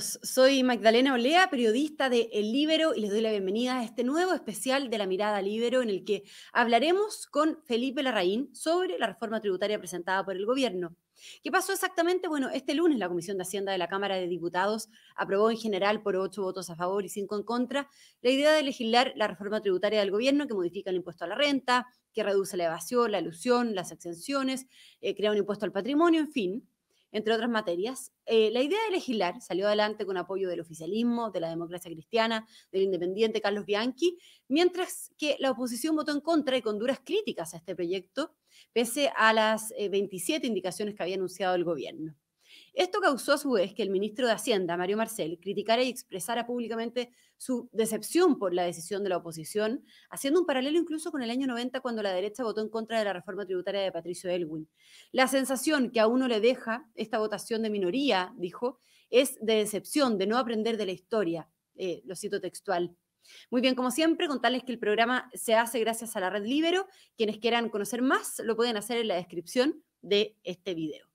soy Magdalena Olea, periodista de El Libero, y les doy la bienvenida a este nuevo especial de La Mirada Libero, en el que hablaremos con Felipe Larraín sobre la reforma tributaria presentada por el gobierno. ¿Qué pasó exactamente? Bueno, este lunes la Comisión de Hacienda de la Cámara de Diputados aprobó en general por ocho votos a favor y cinco en contra la idea de legislar la reforma tributaria del gobierno que modifica el impuesto a la renta, que reduce la evasión, la ilusión, las exenciones, eh, crea un impuesto al patrimonio, en fin entre otras materias. Eh, la idea de legislar salió adelante con apoyo del oficialismo, de la democracia cristiana, del independiente Carlos Bianchi, mientras que la oposición votó en contra y con duras críticas a este proyecto, pese a las 27 eh, indicaciones que había anunciado el gobierno. Esto causó a su vez que el ministro de Hacienda, Mario Marcel, criticara y expresara públicamente su decepción por la decisión de la oposición, haciendo un paralelo incluso con el año 90 cuando la derecha votó en contra de la reforma tributaria de Patricio Elwin. La sensación que a uno le deja esta votación de minoría, dijo, es de decepción, de no aprender de la historia. Eh, lo cito textual. Muy bien, como siempre, contarles que el programa se hace gracias a la red Libero. Quienes quieran conocer más lo pueden hacer en la descripción de este video.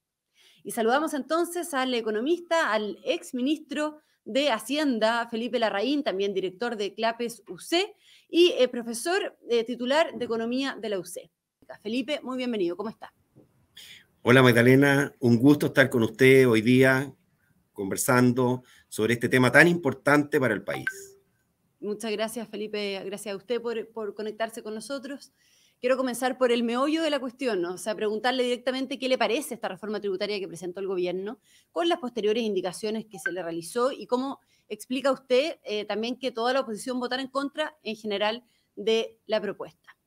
Y saludamos entonces al economista, al exministro de Hacienda, Felipe Larraín, también director de CLAPES UC y eh, profesor eh, titular de Economía de la UC. Felipe, muy bienvenido, ¿cómo está? Hola Magdalena, un gusto estar con usted hoy día conversando sobre este tema tan importante para el país. Muchas gracias Felipe, gracias a usted por conectarse con nosotros quiero comenzar por el meollo de la cuestión, ¿no? o sea, preguntarle directamente qué le parece esta reforma tributaria que presentó el gobierno, con las posteriores indicaciones que se le realizó y cómo explica usted eh, también que toda la oposición votara en contra en general de la propuesta.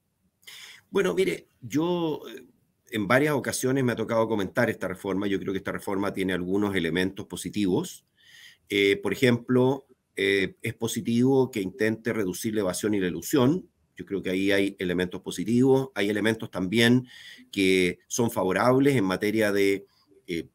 Bueno, mire, yo eh, en varias ocasiones me ha tocado comentar esta reforma. Yo creo que esta reforma tiene algunos elementos positivos. Eh, por ejemplo, es positivo que intente reducir la evasión y la ilusión, yo creo que ahí hay elementos positivos, hay elementos también que son favorables en materia de, eh,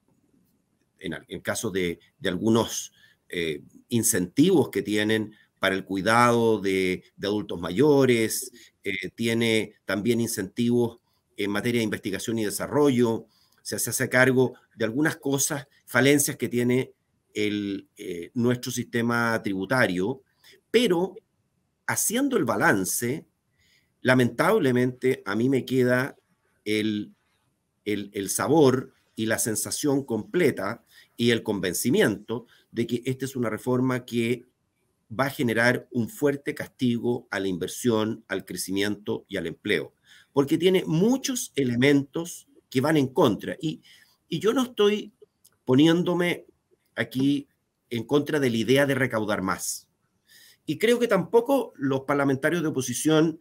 en, caso de, algunos eh, incentivos que tienen para el cuidado de, adultos mayores, eh, tiene también incentivos en materia de investigación y desarrollo, se hace cargo de algunas cosas, falencias que tiene el, nuestro sistema tributario, pero haciendo el balance, lamentablemente a mí me queda el, sabor y la sensación completa y el convencimiento de que esta es una reforma que va a generar un fuerte castigo a la inversión, al crecimiento y al empleo, porque tiene muchos elementos que van en contra. Y, y yo no estoy poniéndome aquí en contra de la idea de recaudar más. Y creo que tampoco los parlamentarios de oposición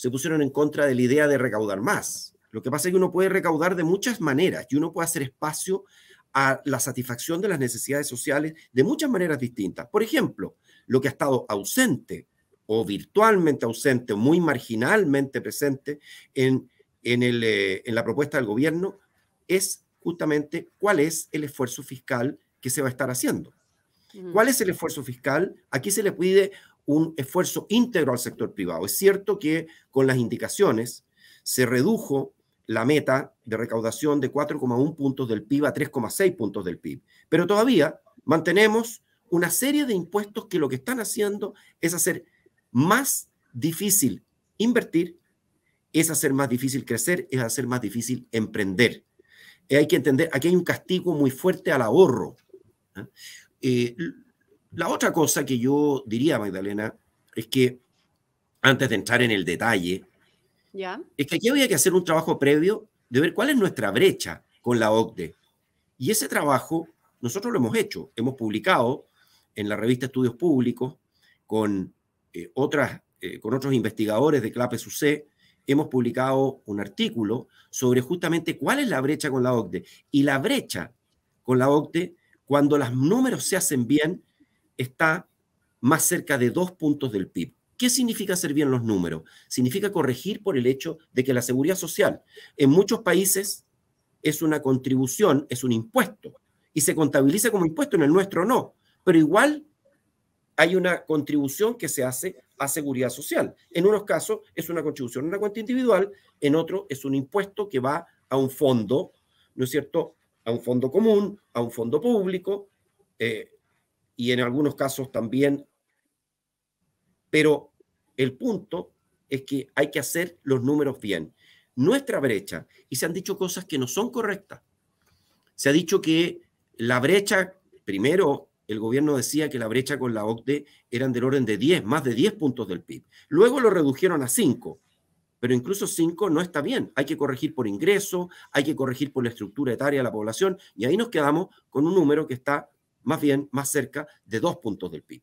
se pusieron en contra de la idea de recaudar más. Lo que pasa es que uno puede recaudar de muchas maneras y uno puede hacer espacio a la satisfacción de las necesidades sociales de muchas maneras distintas. Por ejemplo, lo que ha estado ausente o virtualmente ausente, o muy marginalmente presente en, en, eh, en la propuesta del gobierno, es justamente cuál es el esfuerzo fiscal que se va a estar haciendo. ¿Cuál es el esfuerzo fiscal? Aquí se le pide un esfuerzo íntegro al sector privado. Es cierto que con las indicaciones se redujo la meta de recaudación de 4,1 puntos del PIB a 3,6 puntos del PIB, pero todavía mantenemos una serie de impuestos que lo que están haciendo es hacer más difícil invertir, es hacer más difícil crecer, es hacer más difícil emprender. hay que entender, aquí hay un castigo muy fuerte al ahorro. ¿eh? eh la otra cosa que yo diría, Magdalena, es que antes de entrar en el detalle, ¿Ya? es que aquí había que hacer un trabajo previo de ver cuál es nuestra brecha con la OCDE. Y ese trabajo nosotros lo hemos hecho, hemos publicado en la revista Estudios Públicos con, eh, otras, eh, con otros investigadores de clape hemos publicado un artículo sobre justamente cuál es la brecha con la OCDE. Y la brecha con la OCDE, cuando los números se hacen bien, está más cerca de dos puntos del PIB. ¿Qué significa hacer bien los números? Significa corregir por el hecho de que la seguridad social en muchos países es una contribución, es un impuesto, y se contabiliza como impuesto, en el nuestro no, pero igual hay una contribución que se hace a seguridad social. En unos casos es una contribución a una cuenta individual, en otros es un impuesto que va a un fondo, ¿no es cierto? A un fondo común, a un fondo público, eh, y en algunos casos también. Pero el punto es que hay que hacer los números bien. Nuestra brecha, y se han dicho cosas que no son correctas. Se ha dicho que la brecha, primero, el gobierno decía que la brecha con la OCDE eran del orden de 10, más de 10 puntos del PIB. Luego lo redujeron a 5, pero incluso 5 no está bien. Hay que corregir por ingreso, hay que corregir por la estructura etaria de la población, y ahí nos quedamos con un número que está más bien más cerca de dos puntos del PIB.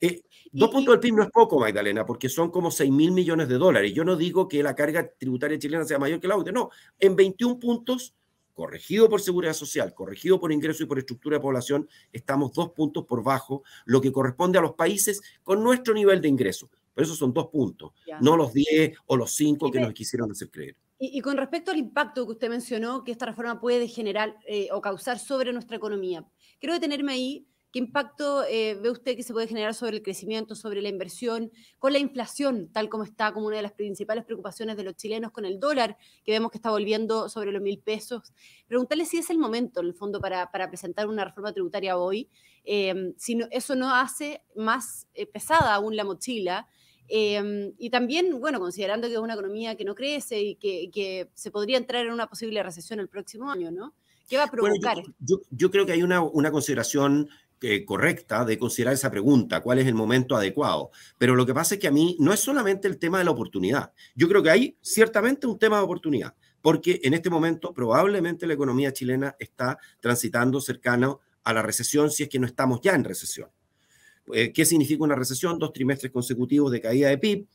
Eh, dos puntos del PIB no es poco, Magdalena, porque son como 6 mil millones de dólares. Yo no digo que la carga tributaria chilena sea mayor que la UTE, no. En 21 puntos, corregido por seguridad social, corregido por ingreso y por estructura de población, estamos dos puntos por bajo, lo que corresponde a los países con nuestro nivel de ingreso. Por eso son dos puntos, no los 10 o los 5 que nos quisieron hacer creer. Y, con respecto al impacto que usted mencionó que esta reforma puede generar eh, o causar sobre nuestra economía, Quiero detenerme ahí. ¿Qué impacto eh, ve usted que se puede generar sobre el crecimiento, sobre la inversión, con la inflación, tal como está, como una de las principales preocupaciones de los chilenos, con el dólar, que vemos que está volviendo sobre los mil pesos? Preguntarle si es el momento, en el fondo, para, presentar una reforma tributaria hoy, eh, si eso no hace más eh, pesada aún la mochila. y también, bueno, considerando que es una economía que no crece y que, que se podría entrar en una posible recesión el próximo año, ¿no? ¿Qué va a provocar? yo, creo que hay una, consideración eh, correcta de considerar esa pregunta, cuál es el momento adecuado. Pero lo que pasa es que a mí no es solamente el tema de la oportunidad. Yo creo que hay ciertamente un tema de oportunidad, porque en este momento probablemente la economía chilena está transitando cercano a la recesión, si es que no estamos ya en recesión. Eh, ¿Qué significa una recesión? Dos trimestres consecutivos de caída de PIB,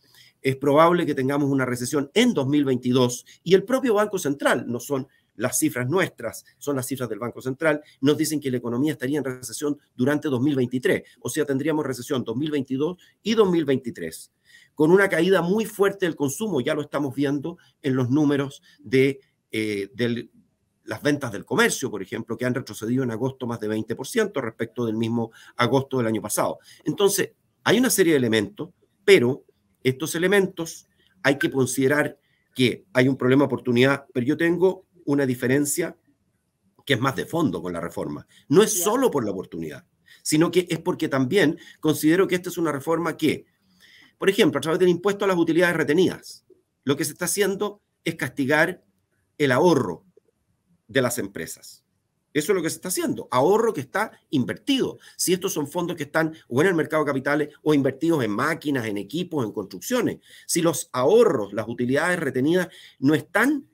es probable que tengamos una recesión en 2022 y el propio Banco Central, no son las cifras nuestras son las cifras del Banco Central, nos dicen que la economía estaría en recesión durante 2023, o sea, tendríamos recesión 2022 y 2023, con una caída muy fuerte del consumo, ya lo estamos viendo en los números de eh, las ventas del comercio, por ejemplo, que han retrocedido en agosto más de 20% respecto del mismo agosto del año pasado. Entonces, hay una serie de elementos, pero estos elementos hay que considerar que hay un problema de oportunidad, pero yo tengo una diferencia que es más de fondo con la reforma. No es solo por la oportunidad, sino que es porque también considero que esta es una reforma que, por ejemplo, a través del impuesto a las utilidades retenidas, lo que se está haciendo es castigar el ahorro de las empresas. Eso es lo que se está haciendo, ahorro que está invertido. Si estos son fondos que están o en el mercado de capitales o invertidos en máquinas, en equipos, en construcciones, si los ahorros, las utilidades retenidas no están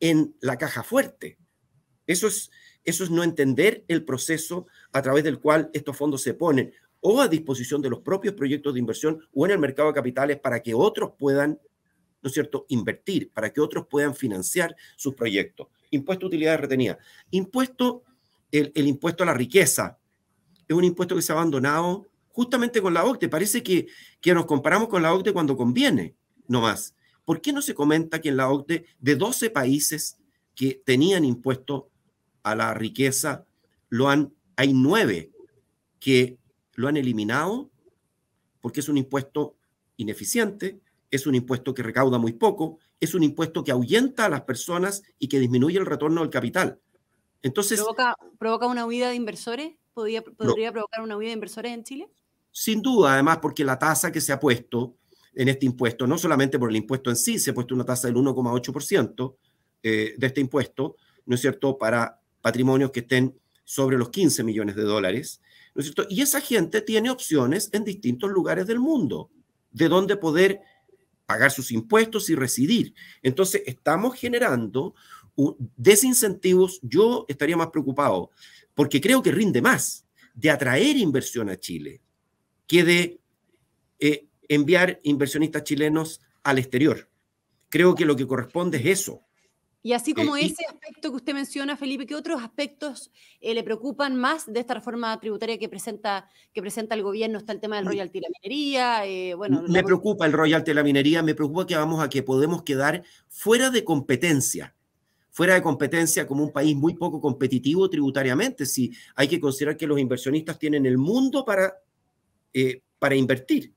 en la caja fuerte. Eso es, eso es no entender el proceso a través del cual estos fondos se ponen o a disposición de los propios proyectos de inversión o en el mercado de capitales para que otros puedan, ¿no es cierto?, invertir, para que otros puedan financiar sus proyectos. Impuesto a utilidades retenida. Impuesto, el, impuesto a la riqueza. Es un impuesto que se ha abandonado justamente con la OCTE. Parece que, que nos comparamos con la OCTE cuando conviene, no más. ¿Por qué no se comenta que en la OCDE de 12 países que tenían impuesto a la riqueza, lo han, hay nueve que lo han eliminado porque es un impuesto ineficiente, es un impuesto que recauda muy poco, es un impuesto que ahuyenta a las personas y que disminuye el retorno del capital. Entonces, ¿Provoca, provoca una huida de inversores? ¿Podría, ¿Podría provocar una huida de inversores en Chile? Sin duda, además, porque la tasa que se ha puesto en este impuesto, no solamente por el impuesto en sí, se ha puesto una tasa del 1,8% eh, de este impuesto, ¿no es cierto?, para patrimonios que estén sobre los 15 millones de dólares, ¿no es cierto? Y esa gente tiene opciones en distintos lugares del mundo, de dónde poder pagar sus impuestos y residir. Entonces, estamos generando desincentivos. Yo estaría más preocupado, porque creo que rinde más de atraer inversión a Chile que de eh, enviar inversionistas chilenos al exterior. Creo que lo que corresponde es eso. Y así como eh, ese aspecto que usted menciona, Felipe, ¿qué otros aspectos eh, le preocupan más de esta reforma tributaria que presenta, que presenta el gobierno? Está el tema del mm. royalty de la minería. Eh, bueno, me preocupa el royalty de la minería, me preocupa que vamos a que podemos quedar fuera de competencia, fuera de competencia como un país muy poco competitivo tributariamente. Si hay que considerar que los inversionistas tienen el mundo para, para invertir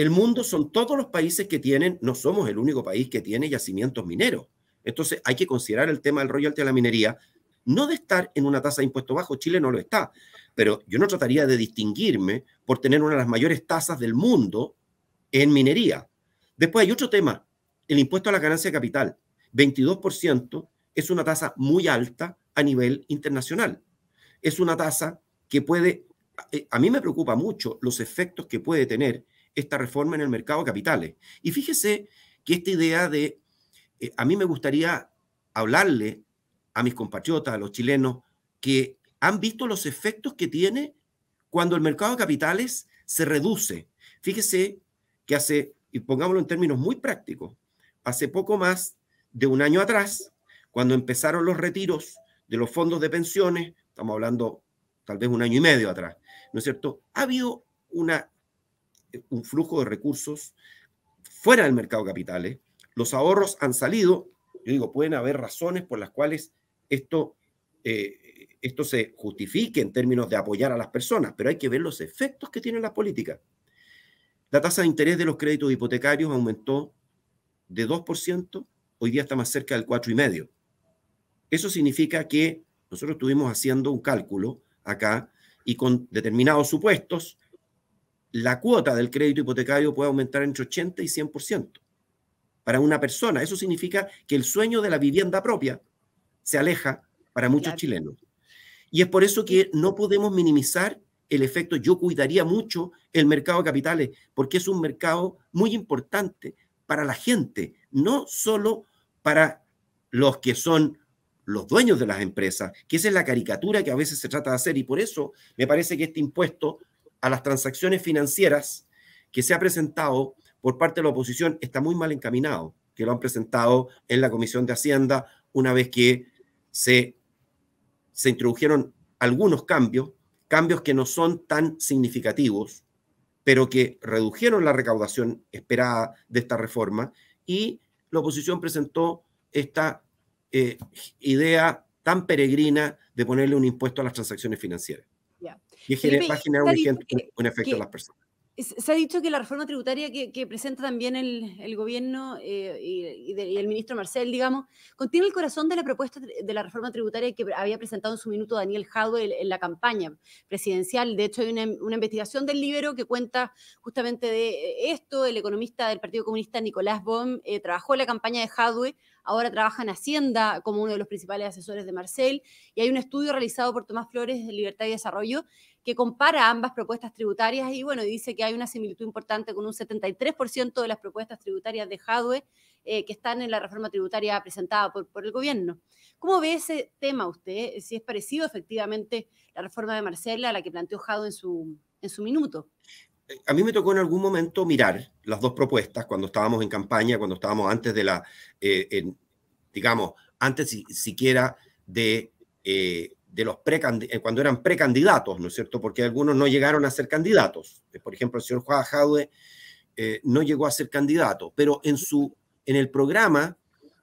el mundo son todos los países que tienen, no somos el único país que tiene yacimientos mineros. Entonces hay que considerar el tema del royalty de la minería, no de estar en una tasa de impuesto bajo, Chile no lo está, pero yo no trataría de distinguirme por tener una de las mayores tasas del mundo en minería. Después hay otro tema, el impuesto a la ganancia de capital, 22% es una tasa muy alta a nivel internacional. Es una tasa que puede, eh, a mí me preocupa mucho los efectos que puede tener esta reforma en el mercado de capitales. Y fíjese que esta idea de, eh, a mí me gustaría hablarle a mis compatriotas, a los chilenos, que han visto los efectos que tiene cuando el mercado de capitales se reduce. Fíjese que hace, y pongámoslo en términos muy prácticos, hace poco más de un año atrás, cuando empezaron los retiros de los fondos de pensiones, estamos hablando tal vez un año y medio atrás, ¿no es cierto? Ha habido una un flujo de recursos fuera del mercado de capitales. Los ahorros han salido. Yo digo, pueden haber razones por las cuales esto, eh, esto se justifique en términos de apoyar a las personas, pero hay que ver los efectos que tienen las políticas. La tasa de interés de los créditos hipotecarios aumentó de 2%, hoy día está más cerca del 4,5%. Eso significa que nosotros estuvimos haciendo un cálculo acá y con determinados supuestos la cuota del crédito hipotecario puede aumentar entre 80 y 100% para una persona. Eso significa que el sueño de la vivienda propia se aleja para muchos chilenos. Y es por eso que no podemos minimizar el efecto. Yo cuidaría mucho el mercado de capitales, porque es un mercado muy importante para la gente, no solo para los que son los dueños de las empresas, que esa es la caricatura que a veces se trata de hacer y por eso me parece que este impuesto a las transacciones financieras que se ha presentado por parte de la oposición está muy mal encaminado, que lo han presentado en la Comisión de Hacienda una vez que se, introdujeron algunos cambios, cambios que no son tan significativos, pero que redujeron la recaudación esperada de esta reforma y la oposición presentó esta eh, idea tan peregrina de ponerle un impuesto a las transacciones financieras. Y va a generar un, efecto, en las personas. Se ha dicho que la reforma tributaria que, presenta también el, gobierno eh, y, el ministro Marcel, digamos, contiene el corazón de la propuesta de la reforma tributaria que había presentado en su minuto Daniel Jadwe en la campaña presidencial. De hecho, hay una, investigación del Libero que cuenta justamente de eh, esto. El economista del Partido Comunista, Nicolás Bohm, eh, trabajó en la campaña de Jadwe ahora trabaja en Hacienda como uno de los principales asesores de Marcel, y hay un estudio realizado por Tomás Flores de Libertad y Desarrollo que compara ambas propuestas tributarias y bueno, dice que hay una similitud importante con un 73% de las propuestas tributarias de Jadwe, eh, que están en la reforma tributaria presentada por, por el gobierno. ¿Cómo ve ese tema usted? Si es parecido efectivamente la reforma de Marcela a la que planteó Jadwe en su, en su minuto. Eh, a mí me tocó en algún momento mirar las dos propuestas cuando estábamos en campaña, cuando estábamos antes de la, eh, digamos, antes siquiera de de los eh, cuando eran precandidatos, ¿no es cierto? Porque algunos no llegaron a ser candidatos. Eh, por ejemplo, el señor Juan Jaude eh, no llegó a ser candidato, pero en, su, en el programa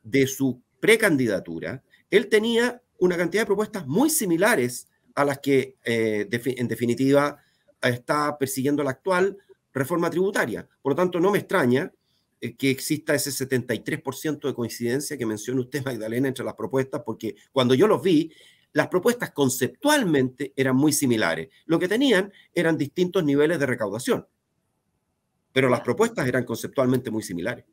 de su precandidatura, él tenía una cantidad de propuestas muy similares a las que, en definitiva, está persiguiendo la actual reforma tributaria. Por lo tanto, no me extraña que exista ese 73% de coincidencia que menciona usted, Magdalena, entre las propuestas, porque cuando yo los vi, las propuestas conceptualmente eran muy similares. Lo que tenían eran distintos niveles de recaudación, pero las propuestas eran conceptualmente muy similares.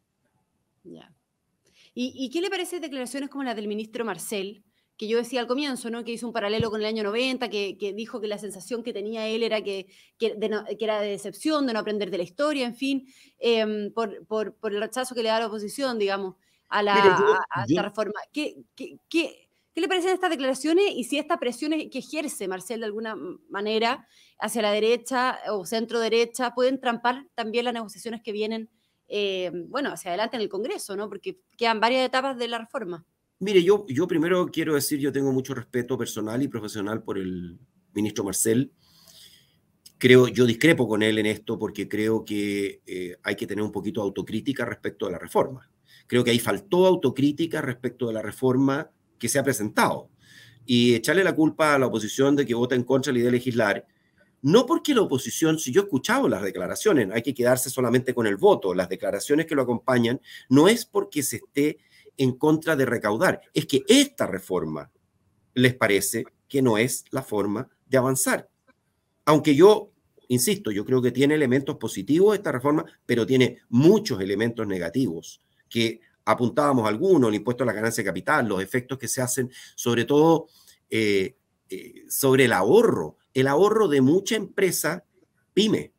¿Y, qué le parece declaraciones como la del ministro Marcel? que yo decía al comienzo, ¿no? que hizo un paralelo con el año 90, que, dijo que la sensación que tenía él era que, de era de decepción, de no aprender de la historia, en fin, em, por, el rechazo que le da la oposición, digamos, a la, reforma. ¿Qué, qué, ¿Qué le parecen estas declaraciones y si esta presión que ejerce Marcel de alguna manera hacia la derecha o centro derecha pueden trampar también las negociaciones que vienen, eh, bueno, hacia adelante en el Congreso, ¿no? Porque quedan varias etapas de la reforma. Mire, yo, yo primero quiero decir, yo tengo mucho respeto personal y profesional por el ministro Marcel. Creo, yo discrepo con él en esto porque creo que eh, hay que tener un poquito de autocrítica respecto a la reforma. Creo que ahí faltó autocrítica respecto de la reforma que se ha presentado. Y echarle la culpa a la oposición de que vota en contra de la idea de legislar, no porque la oposición, si yo he escuchado las declaraciones, hay que quedarse solamente con el voto, las declaraciones que lo acompañan, no es porque se esté en contra de recaudar, es que esta reforma les parece que no es la forma de avanzar. Aunque yo insisto, yo creo que tiene elementos positivos esta reforma, pero tiene muchos elementos negativos que apuntábamos algunos, el impuesto a la ganancia de capital, los efectos que se hacen, sobre todo eh, eh, sobre el ahorro, el ahorro de mucha empresa pyme.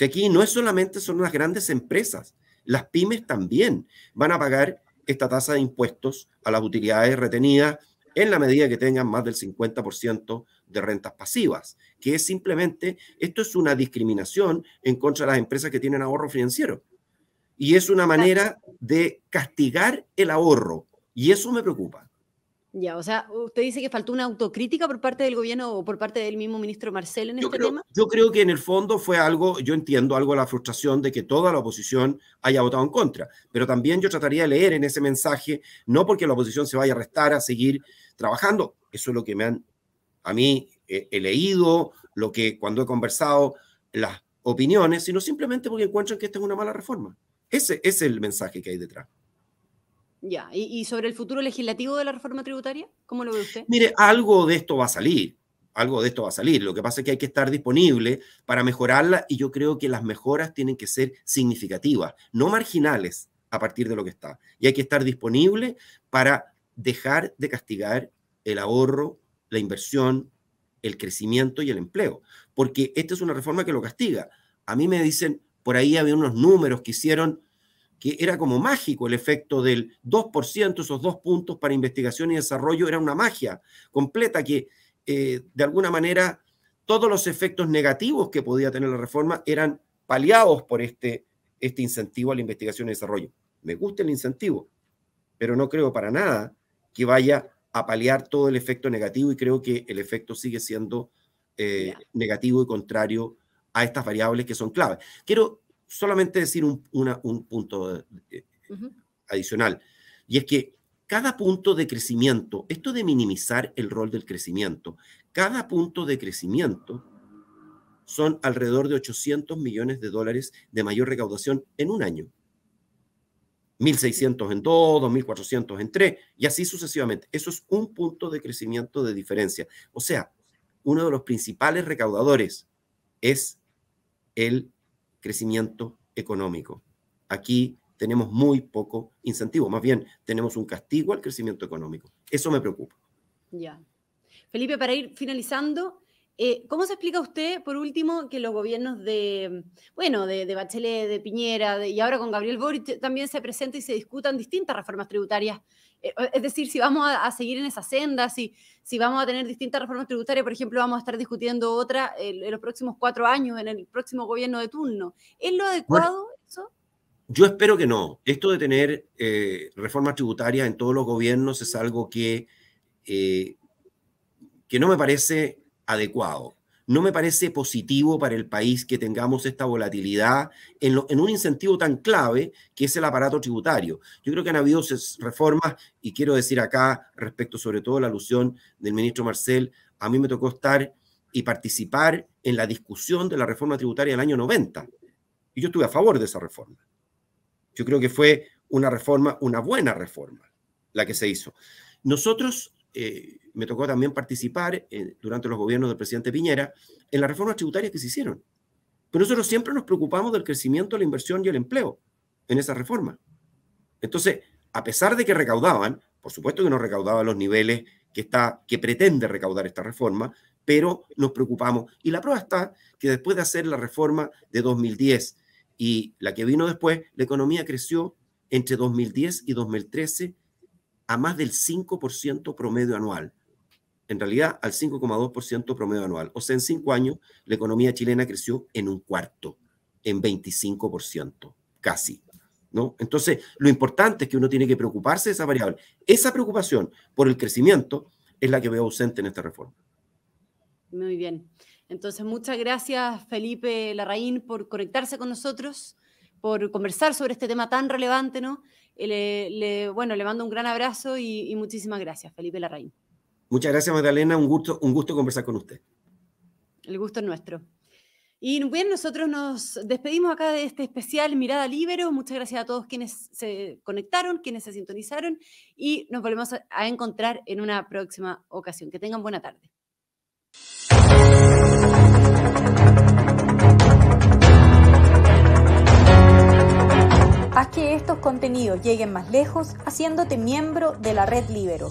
O aquí no es solamente son las grandes empresas, las pymes también van a pagar esta tasa de impuestos a las utilidades retenidas en la medida que tengan más del 50% de rentas pasivas, que es simplemente, esto es una discriminación en contra de las empresas que tienen ahorro financiero. Y es una manera de castigar el ahorro. Y eso me preocupa. Ya, o sea, usted dice que faltó una autocrítica por parte del gobierno o por parte del mismo ministro Marcel en este tema. Yo creo que en el fondo fue algo, yo entiendo algo la frustración de que toda la oposición haya votado en contra, pero también yo trataría de leer en ese mensaje, no porque la oposición se vaya a restar a seguir trabajando, eso es lo que me han, a mí he leído, lo que cuando he conversado, las opiniones, sino simplemente porque encuentran que esta es una mala reforma. Ese, es el mensaje que hay detrás. Ya, ¿Y, ¿Y, sobre el futuro legislativo de la reforma tributaria? ¿Cómo lo ve usted? Mire, algo de esto va a salir, algo de esto va a salir. Lo que pasa es que hay que estar disponible para mejorarla y yo creo que las mejoras tienen que ser significativas, no marginales a partir de lo que está. Y hay que estar disponible para dejar de castigar el ahorro, la inversión, el crecimiento y el empleo. Porque esta es una reforma que lo castiga. A mí me dicen, por ahí había unos números que hicieron que era como mágico el efecto del 2%, esos dos puntos para investigación y desarrollo, era una magia completa que eh, de alguna manera todos los efectos negativos que podía tener la reforma eran paliados por este, este incentivo a la investigación y desarrollo. Me gusta el incentivo, pero no creo para nada que vaya a paliar todo el efecto negativo y creo que el efecto sigue siendo eh, negativo y contrario a estas variables que son claves. Quiero solamente decir un, un punto eh, adicional, y es que cada punto de crecimiento, esto de minimizar el rol del crecimiento, cada punto de crecimiento son alrededor de 800 millones de dólares de mayor recaudación en un año. 1.600 en 2, 2.400 en 3, y así sucesivamente. Eso es un punto de crecimiento de diferencia. O sea, uno de los principales recaudadores es el crecimiento económico. Aquí tenemos muy poco incentivo, más bien tenemos un castigo al crecimiento económico. Eso me preocupa. Ya. Felipe, para ir finalizando, eh, ¿Cómo se explica usted, por último, que los gobiernos de, bueno, de, Bachelet, de Piñera, y ahora con Gabriel Boric también se presenten y se discutan distintas reformas tributarias? Eh, es decir, si vamos a, seguir en esa senda, si, si vamos a tener distintas reformas tributarias, por ejemplo, vamos a estar discutiendo otra en los próximos cuatro años, en el próximo gobierno de turno. ¿Es lo adecuado eso? Yo espero que no. Esto de tener eh, reformas tributarias en todos los gobiernos es algo que, que no me parece adecuado. No me parece positivo para el país que tengamos esta volatilidad en, un incentivo tan clave que es el aparato tributario. Yo creo que han habido reformas y quiero decir acá respecto sobre todo la alusión del ministro Marcel, a mí me tocó estar y participar en la discusión de la reforma tributaria del año 90. Y yo estuve a favor de esa reforma. Yo creo que fue una reforma, una buena reforma, la que se hizo. Nosotros eh, me tocó también participar eh, durante los gobiernos del presidente Piñera en las reformas tributarias que se hicieron. Pero nosotros siempre nos preocupamos del crecimiento, la inversión y el empleo en esa reforma. Entonces, a pesar de que recaudaban, por supuesto que no recaudaban los niveles que, que pretende recaudar esta reforma, pero nos preocupamos. Y la prueba está que después de hacer la reforma de 2010 y la que vino después, la economía creció entre 2010 y 2013 a más del 5% promedio anual. En realidad, al 5,2% promedio anual. O sea, en cinco años, la economía chilena creció en un cuarto, en 25%, casi. ¿no? Entonces, lo importante es que uno tiene que preocuparse de esa variable. Esa preocupación por el crecimiento es la que veo ausente en esta reforma. Muy bien. Entonces, muchas gracias, Felipe Larraín, por conectarse con nosotros por conversar sobre este tema tan relevante, ¿no? Le, bueno, le mando un gran abrazo y, muchísimas gracias, Felipe Larraín. Muchas gracias, Magdalena. Un gusto, un gusto conversar con usted. El gusto es nuestro. Y bien, nosotros nos despedimos acá de este especial Mirada Libero. Muchas gracias a todos quienes se conectaron, quienes se sintonizaron y nos volvemos a encontrar en una próxima ocasión. Que tengan buena tarde. Haz que estos contenidos lleguen más lejos haciéndote miembro de la Red Libero.